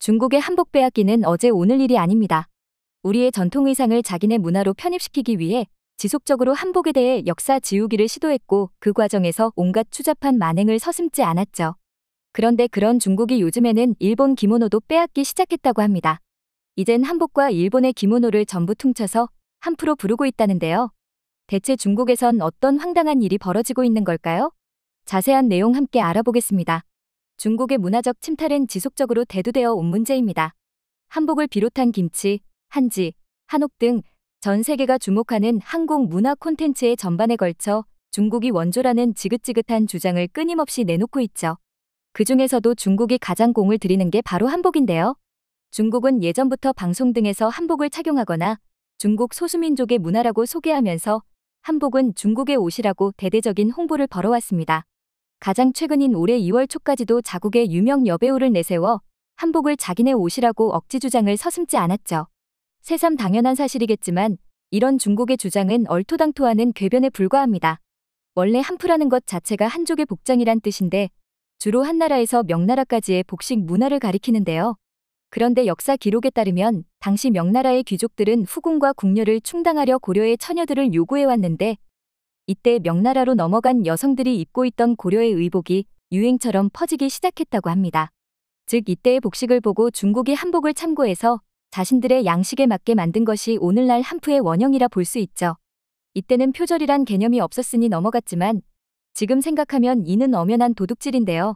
중국의 한복 빼앗기는 어제 오늘 일이 아닙니다. 우리의 전통 의상을 자기네 문화로 편입시키기 위해 지속적으로 한복에 대해 역사 지우기를 시도했고 그 과정에서 온갖 추잡한 만행을 서슴지 않았죠. 그런데 그런 중국이 요즘에는 일본 기모노도 빼앗기 시작했다고 합니다. 이젠 한복과 일본의 기모노를 전부 퉁쳐서 한프로 부르고 있다는데요. 대체 중국에선 어떤 황당한 일이 벌어지고 있는 걸까요? 자세한 내용 함께 알아보겠습니다. 중국의 문화적 침탈은 지속적으로 대두되어 온 문제입니다. 한복을 비롯한 김치, 한지, 한옥 등 전 세계가 주목하는 한국 문화 콘텐츠의 전반에 걸쳐 중국이 원조라는 지긋지긋한 주장을 끊임없이 내놓고 있죠. 그 중에서도 중국이 가장 공을 들이는 게 바로 한복인데요. 중국은 예전부터 방송 등에서 한복을 착용하거나 중국 소수민족의 문화라고 소개하면서 한복은 중국의 옷이라고 대대적인 홍보를 벌어왔습니다. 가장 최근인 올해 2월 초까지도 자국의 유명 여배우를 내세워 한복을 자기네 옷이라고 억지 주장을 서슴지 않았죠. 새삼 당연한 사실이겠지만 이런 중국의 주장은 얼토당토하는 궤변에 불과합니다. 원래 한프라는 것 자체가 한족의 복장이란 뜻인데 주로 한나라에서 명나라까지의 복식 문화를 가리키는데요. 그런데 역사 기록에 따르면 당시 명나라의 귀족들은 후궁과 궁녀를 충당하려 고려의 처녀들을 요구해왔는데 이때 명나라로 넘어간 여성들이 입고 있던 고려의 의복이 유행처럼 퍼지기 시작했다고 합니다. 즉 이때의 복식을 보고 중국이 한복을 참고해서 자신들의 양식에 맞게 만든 것이 오늘날 한푸의 원형이라 볼 수 있죠. 이때는 표절이란 개념이 없었으니 넘어갔지만 지금 생각하면 이는 엄연한 도둑질인데요.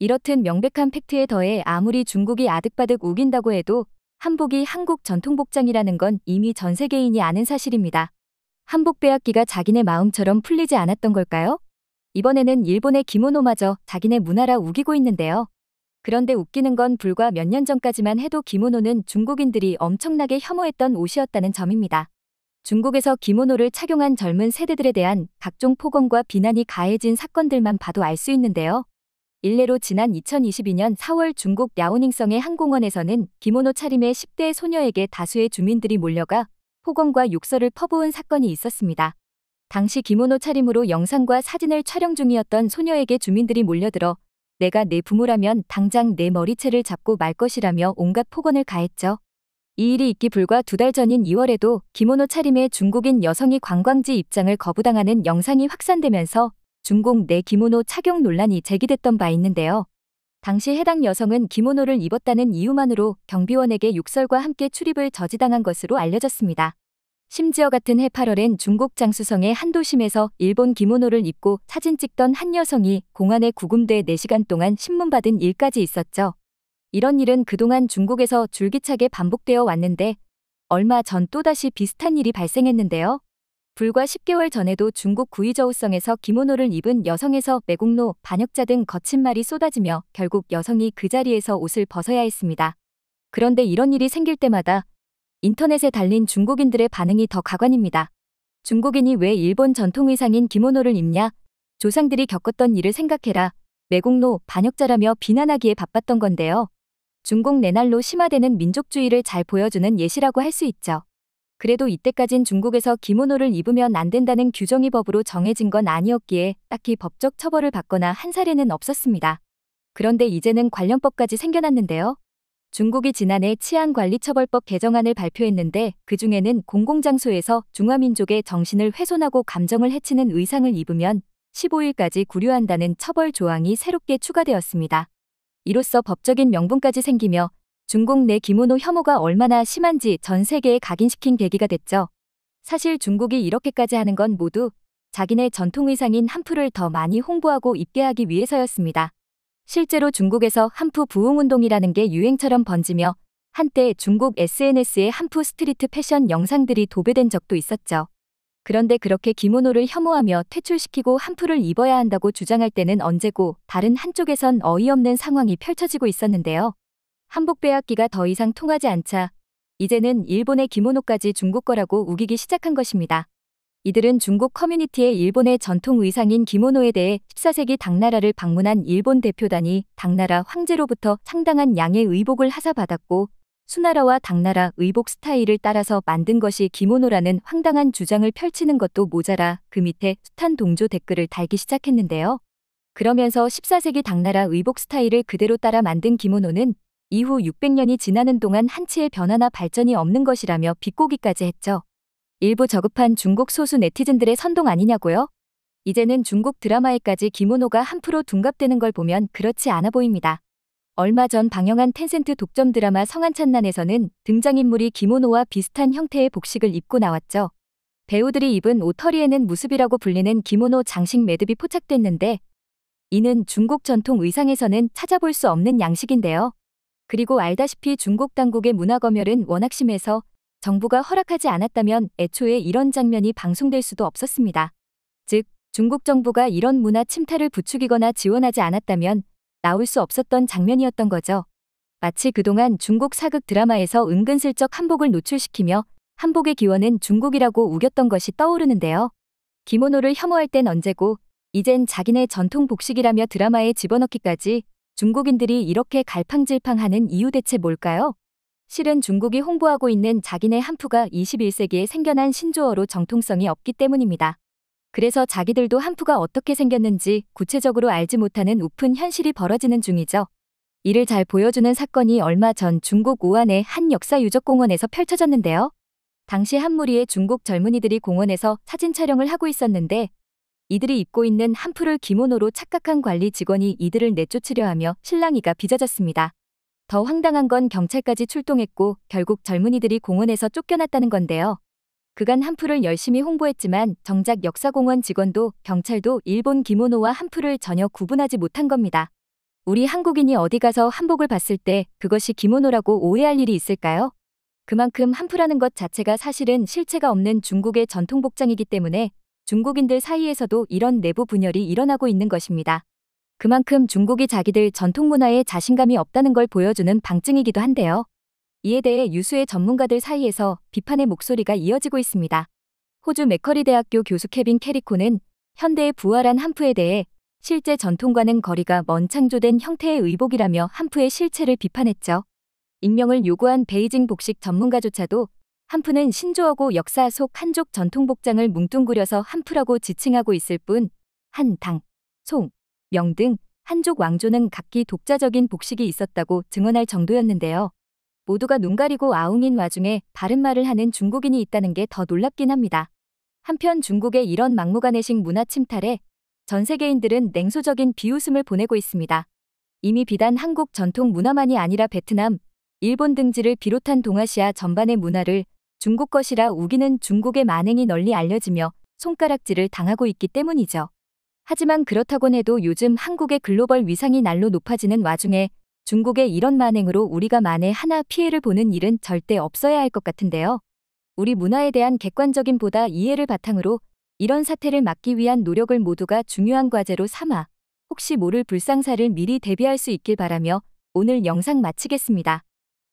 이렇듯 명백한 팩트에 더해 아무리 중국이 아득바득 우긴다고 해도 한복이 한국 전통복장이라는 건 이미 전 세계인이 아는 사실입니다. 한복 빼앗기가 자기네 마음처럼 풀리지 않았던 걸까요? 이번에는 일본의 기모노마저 자기네 문화라 우기고 있는데요. 그런데 웃기는 건 불과 몇 년 전까지만 해도 기모노는 중국인들이 엄청나게 혐오했던 옷이었다는 점입니다. 중국에서 기모노를 착용한 젊은 세대들에 대한 각종 폭언과 비난이 가해진 사건들만 봐도 알 수 있는데요. 일례로 지난 2022년 4월 중국 랴오닝성의 항 공원에서는 기모노 차림의 10대 소녀에게 다수의 주민들이 몰려가 폭언과 욕설을 퍼부은 사건이 있었습니다. 당시 기모노 차림으로 영상과 사진을 촬영 중이었던 소녀에게 주민들이 몰려들어 내가 내 부모라면 당장 내 머리채를 잡고 말 것이라며 온갖 폭언을 가했죠. 이 일이 있기 불과 두 달 전인 2월에도 기모노 차림의 중국인 여성이 관광지 입장을 거부당하는 영상이 확산되면서 중국 내 기모노 착용 논란이 제기됐던 바 있는데요. 당시 해당 여성은 기모노를 입었다는 이유만으로 경비원에게 욕설과 함께 출입을 저지당한 것으로 알려졌습니다. 심지어 같은 해 8월엔 중국 장수성의 한 도심에서 일본 기모노를 입고 사진 찍던 한 여성이 공안에 구금돼 4시간 동안 신문받은 일까지 있었죠. 이런 일은 그동안 중국에서 줄기차게 반복되어 왔는데 얼마 전 또다시 비슷한 일이 발생했는데요. 불과 10개월 전에도 중국 구이저우성에서 기모노를 입은 여성에서 매국노, 반역자 등 거친 말이 쏟아지며 결국 여성이 그 자리에서 옷을 벗어야 했습니다. 그런데 이런 일이 생길 때마다 인터넷에 달린 중국인들의 반응이 더 가관입니다. 중국인이 왜 일본 전통 의상인 기모노를 입냐? 조상들이 겪었던 일을 생각해라. 매국노, 반역자라며 비난하기에 바빴던 건데요. 중국 내날로 심화되는 민족주의를 잘 보여주는 예시라고 할 수 있죠. 그래도 이때까진 중국에서 기모노를 입으면 안 된다는 규정이 법으로 정해진 건 아니었기에 딱히 법적 처벌을 받거나 한 사례는 없었습니다. 그런데 이제는 관련법까지 생겨났는데요. 중국이 지난해 치안관리처벌법 개정안을 발표했는데 그중에는 공공장소에서 중화민족의 정신을 훼손하고 감정을 해치는 의상을 입으면 15일까지 구류한다는 처벌 조항이 새롭게 추가되었습니다. 이로써 법적인 명분까지 생기며 중국 내 기모노 혐오가 얼마나 심한지 전 세계에 각인시킨 계기가 됐죠. 사실 중국이 이렇게까지 하는 건 모두 자기네 전통 의상인 한푸를 더 많이 홍보하고 입게 하기 위해서였습니다. 실제로 중국에서 한푸 부흥 운동이라는 게 유행처럼 번지며 한때 중국 SNS에 한푸 스트리트 패션 영상들이 도배된 적도 있었죠. 그런데 그렇게 기모노를 혐오하며 퇴출시키고 한풀을 입어야 한다고 주장할 때는 언제고 다른 한쪽에선 어이없는 상황이 펼쳐지고 있었는데요. 한복 빼앗기가 더 이상 통하지 않자 이제는 일본의 기모노까지 중국 거라고 우기기 시작한 것입니다. 이들은 중국 커뮤니티의 일본의 전통 의상인 기모노에 대해 14세기 당나라를 방문한 일본 대표단이 당나라 황제로부터 상당한 양의 의복을 하사받았고 수나라와 당나라 의복 스타일을 따라서 만든 것이 기모노라는 황당한 주장을 펼치는 것도 모자라 그 밑에 숱한 동조 댓글을 달기 시작했는데요. 그러면서 14세기 당나라 의복 스타일을 그대로 따라 만든 기모노는 이후 600년이 지나는 동안 한치의 변화나 발전이 없는 것이라며 비꼬기까지 했죠. 일부 저급한 중국 소수 네티즌들의 선동 아니냐고요? 이제는 중국 드라마에까지 김은호가 한프로 둔갑되는 걸 보면 그렇지 않아 보입니다. 얼마 전 방영한 텐센트 독점 드라마 성한찬난에서는 등장인물이 김은호와 비슷한 형태의 복식을 입고 나왔죠. 배우들이 입은 옷 허리에는 무습이라고 불리는 김은호 장식 매듭이 포착됐는데 이는 중국 전통 의상에서는 찾아볼 수 없는 양식인데요. 그리고 알다시피 중국 당국의 문화 검열은 워낙 심해서 정부가 허락하지 않았다면 애초에 이런 장면이 방송될 수도 없었습니다. 즉, 중국 정부가 이런 문화 침탈을 부추기거나 지원하지 않았다면 나올 수 없었던 장면이었던 거죠. 마치 그동안 중국 사극 드라마에서 은근슬쩍 한복을 노출시키며 한복의 기원은 중국이라고 우겼던 것이 떠오르는데요. 기모노를 혐오할 땐 언제고 이젠 자기네 전통 복식이라며 드라마에 집어넣기까지 중국인들이 이렇게 갈팡질팡하는 이유 대체 뭘까요? 실은 중국이 홍보하고 있는 자기네 한푸가 21세기에 생겨난 신조어로 정통성이 없기 때문입니다. 그래서 자기들도 한푸가 어떻게 생겼는지 구체적으로 알지 못하는 우픈 현실이 벌어지는 중이죠. 이를 잘 보여주는 사건이 얼마 전 중국 우한의 한 역사유적공원에서 펼쳐졌는데요. 당시 한 무리의 중국 젊은이들이 공원에서 사진 촬영을 하고 있었는데 이들이 입고 있는 한풀을 기모노로 착각한 관리 직원이 이들을 내쫓으려 하며 실랑이가 빚어졌습니다. 더 황당한 건 경찰까지 출동했고 결국 젊은이들이 공원에서 쫓겨났다는 건데요. 그간 한풀을 열심히 홍보했지만 정작 역사공원 직원도 경찰도 일본 기모노와 한풀을 전혀 구분하지 못한 겁니다. 우리 한국인이 어디 가서 한복을 봤을 때 그것이 기모노라고 오해할 일이 있을까요? 그만큼 한풀하는 것 자체가 사실은 실체가 없는 중국의 전통 복장이기 때문에 중국인들 사이에서도 이런 내부 분열이 일어나고 있는 것입니다. 그만큼 중국이 자기들 전통 문화에 자신감이 없다는 걸 보여주는 방증이기도 한데요. 이에 대해 유수의 전문가들 사이에서 비판의 목소리가 이어지고 있습니다. 호주 맥커리 대학교 교수 케빈 캐리코는 현대의 부활한 한프에 대해 실제 전통과는 거리가 먼 창조된 형태의 의복이라며 한프의 실체를 비판했죠. 익명을 요구한 베이징 복식 전문가조차도 한프는 신조어고 역사 속 한족 전통복장을 뭉뚱그려서 한프라고 지칭하고 있을 뿐 한당, 송, 명 등 한족 왕조는 각기 독자적인 복식이 있었다고 증언할 정도였는데요. 모두가 눈 가리고 아웅인 와중에 바른말을 하는 중국인이 있다는 게 더 놀랍긴 합니다. 한편 중국의 이런 막무가내식 문화 침탈에 전 세계인들은 냉소적인 비웃음을 보내고 있습니다. 이미 비단 한국 전통 문화만이 아니라 베트남, 일본 등지를 비롯한 동아시아 전반의 문화를 중국 것이라 우기는 중국의 만행이 널리 알려지며 손가락질을 당하고 있기 때문이죠. 하지만 그렇다곤 해도 요즘 한국의 글로벌 위상이 날로 높아지는 와중에 중국의 이런 만행으로 우리가 만에 하나 피해를 보는 일은 절대 없어야 할 것 같은데요. 우리 문화에 대한 객관적인 보다 이해를 바탕으로 이런 사태를 막기 위한 노력을 모두가 중요한 과제로 삼아 혹시 모를 불상사를 미리 대비할 수 있길 바라며 오늘 영상 마치겠습니다.